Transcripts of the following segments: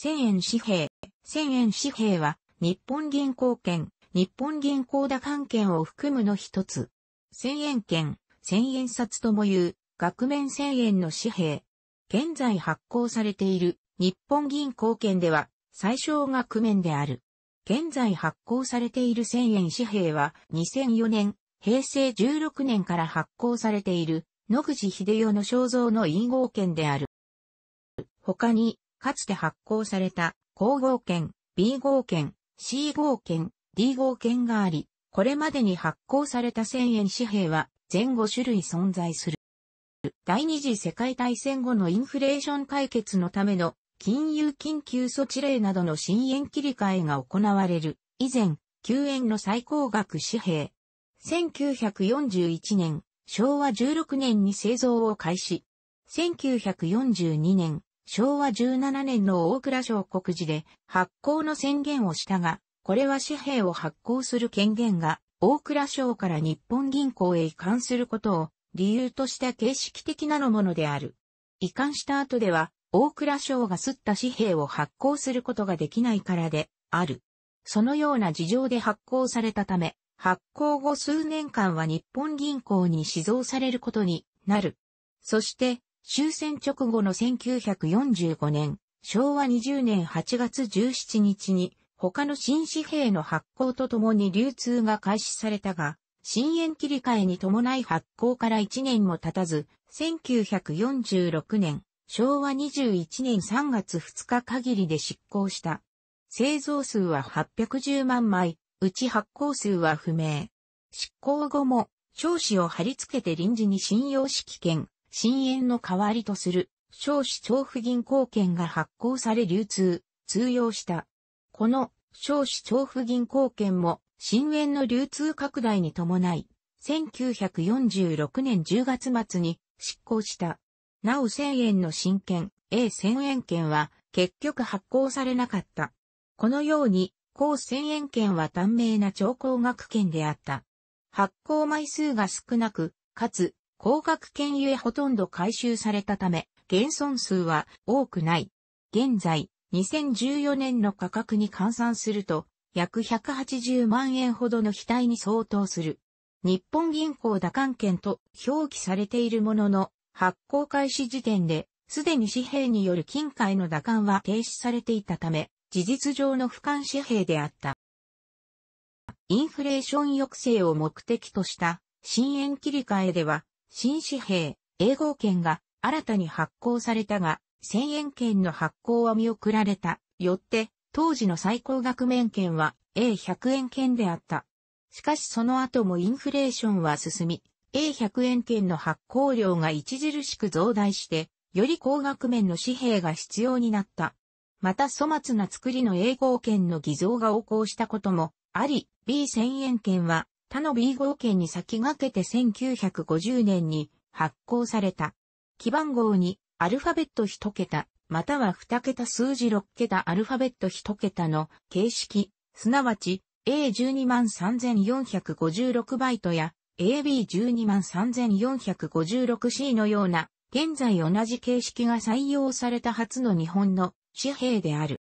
1000円紙幣。1000円紙幣は、日本銀行券、日本銀行打関券を含むの一つ。1000円券、1000円札とも言う、額面1000円の紙幣。現在発行されている日本銀行券では、最小額面である。現在発行されている1000円紙幣は、2004年、平成16年から発行されている、野口秀代の肖像の陰号券である。他に、かつて発行された、高号券、B 号券、C 号券、D 号券があり、これまでに発行された1000円紙幣は全5種類存在する。第二次世界大戦後のインフレーション解決のための金融緊急措置令などの新円切り替えが行われる以前9円の最高額紙幣。1941年、昭和16年に製造を開始。1942年、昭和17年の大倉省国寺で発行の宣言をしたが、これは紙幣を発行する権限が大倉省から日本銀行へ移管することを理由とした形式的なのものである。移管した後では大倉省が吸った紙幣を発行することができないからである。そのような事情で発行されたため、発行後数年間は日本銀行に寄蔵されることになる。そして、終戦直後の1945年、昭和20年8月17日に、他の新紙幣の発行とともに流通が開始されたが、新円切り替えに伴い発行から1年も経たず、1946年、昭和21年3月2日限りで執行した。製造数は810万枚、うち発行数は不明。執行後も、少子を貼り付けて臨時に信用式券、新円の代わりとする、少子調布銀行券が発行され流通、通用した。この少子調布銀行券も、新円の流通拡大に伴い、1946年10月末に執行した。なお1000円の新券、A1000 円券は結局発行されなかった。このように、高1000円券は短命な超高額券であった。発行枚数が少なく、かつ高額犬ゆえほとんど回収されたため、現存数は多くない。現在、2014年の価格に換算すると、約180万円ほどの額に相当する。日本銀行打艦券と表記されているものの、発行開始時点で、すでに紙幣による金塊の打艦は停止されていたため、事実上の俯瞰紙幣であった。インフレーション抑制を目的とした、新円切り替えでは、新紙幣、英語券が新たに発行されたが、1000円券の発行は見送られた。よって、当時の最高額面券は A100 円券であった。しかしその後もインフレーションは進み、A100 円券の発行量が著しく増大して、より高額面の紙幣が必要になった。また粗末な作りの英語券の偽造が横行したこともあり、B1000 円券は他の B 号券に先駆けて1950年に発行された。基番号にアルファベット1桁、または2桁数字6桁アルファベット1桁の形式、すなわち A123,456 バイトや AB123,456C のような、現在同じ形式が採用された初の日本の紙幣である。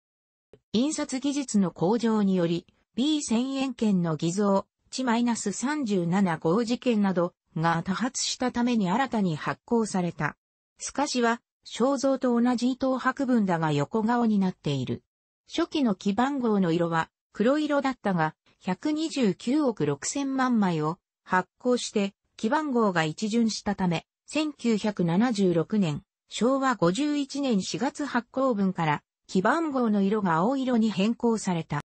印刷技術の向上により、B1000 円券の偽造、1-37号事件などが多発したために新たに発行された。スかしは、肖像と同じ藤白文だが横顔になっている。初期の基番号の色は黒色だったが、129億6000万枚を発行して、基番号が一巡したため、1976年、昭和51年4月発行分から、基番号の色が青色に変更された。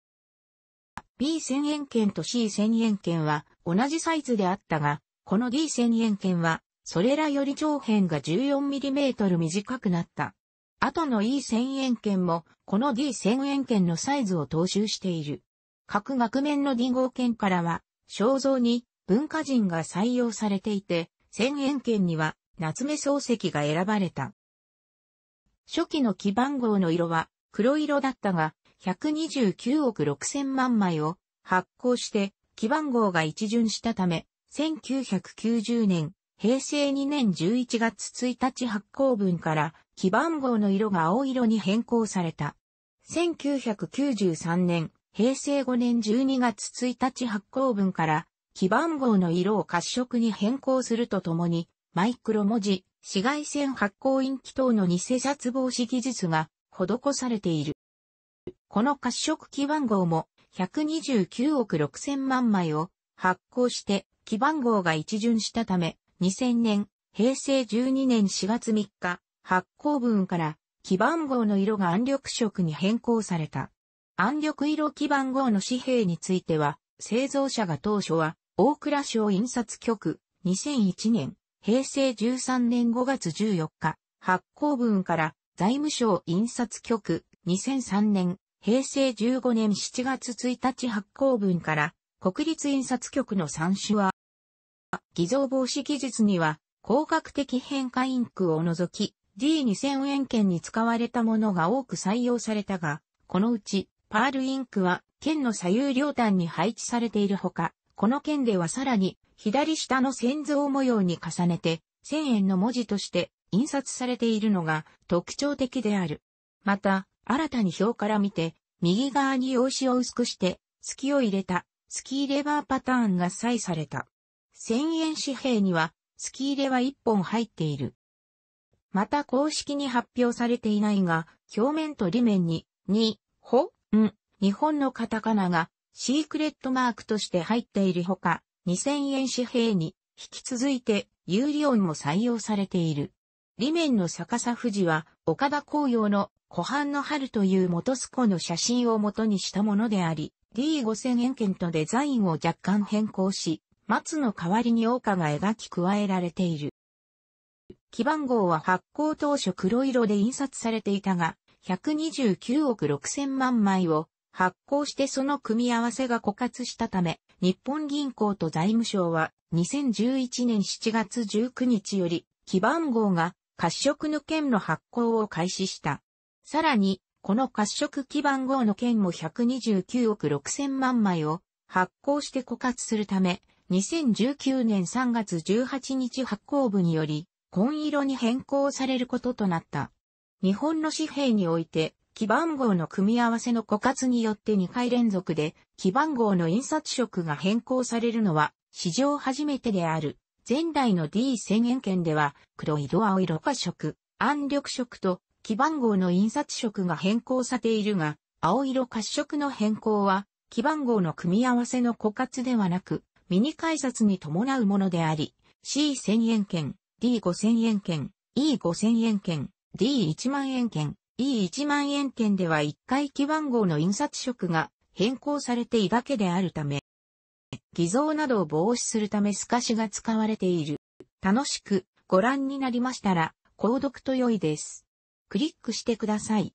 B1000 円券と C1000 円券は同じサイズであったが、この D1000 円券は、それらより長辺が 14mm 短くなった。後の E1000 円券も、この D1000 円券のサイズを踏襲している。各額面の D 号券からは、肖像に文化人が採用されていて、1000円券には夏目漱石が選ばれた。初期の基番号の色は黒色だったが、129億6000万枚を発行して基番号が一巡したため、1990年、平成2年11月1日発行分から基番号の色が青色に変更された。1993年、平成5年12月1日発行分から基番号の色を褐色に変更するとともに、マイクロ文字、紫外線発光ンキ等の偽札防止技術が施されている。この褐色基番号も129億6000万枚を発行して基番号が一巡したため、2000年、平成12年4月3日、発行分から基番号の色が暗緑色に変更された。暗緑色基番号の紙幣については、製造者が当初は大倉省印刷局2001年、平成13年5月14日、発行分から財務省印刷局2003年平成15年7月1日発行分から国立印刷局の三種は、偽造防止技術には光学的変化インクを除き D2000 円券に使われたものが多く採用されたが、このうちパールインクは券の左右両端に配置されているほか、この券ではさらに左下の線像模様に重ねて1000円の文字として印刷されているのが特徴的である。また、新たに表から見て、右側に用紙を薄くして、月を入れた、月入れバーパターンが採された。1000円紙幣には、月入れは1本入っている。また公式に発表されていないが、表面と裏面に、に、ほ、ん、日本のカタカナが、シークレットマークとして入っているほか、2000円紙幣に、引き続いて、有利音も採用されている。裏面の逆さ富士は、岡田紅葉の湖畔の春という元スコの写真を元にしたものであり、D5000 円券とデザインを若干変更し、松の代わりに桜花が描き加えられている。基番号は発行当初黒色で印刷されていたが、129億6000万枚を発行してその組み合わせが枯渇したため、日本銀行と財務省は2011年7月19日より基番号が褐色の券の発行を開始した。さらに、この褐色基番号の券も129億6000万枚を発行して枯渇するため、2019年3月18日発行部により、紺色に変更されることとなった。日本の紙幣において、基番号の組み合わせの枯渇によって2回連続で、基番号の印刷色が変更されるのは、史上初めてである。前代の D1000 円券では、黒色青色褐色、暗緑色と基番号の印刷色が変更されているが、青色褐色の変更は、基番号の組み合わせの枯渇ではなく、ミニ改札に伴うものであり、C1000 円券、D5000 円券、E5000 円券、D1 万円券、E1 万円券では1回基番号の印刷色が変更されていだけであるため、偽造などを防止するため透かしが使われている。楽しくご覧になりましたら、購読と良いです。クリックしてください。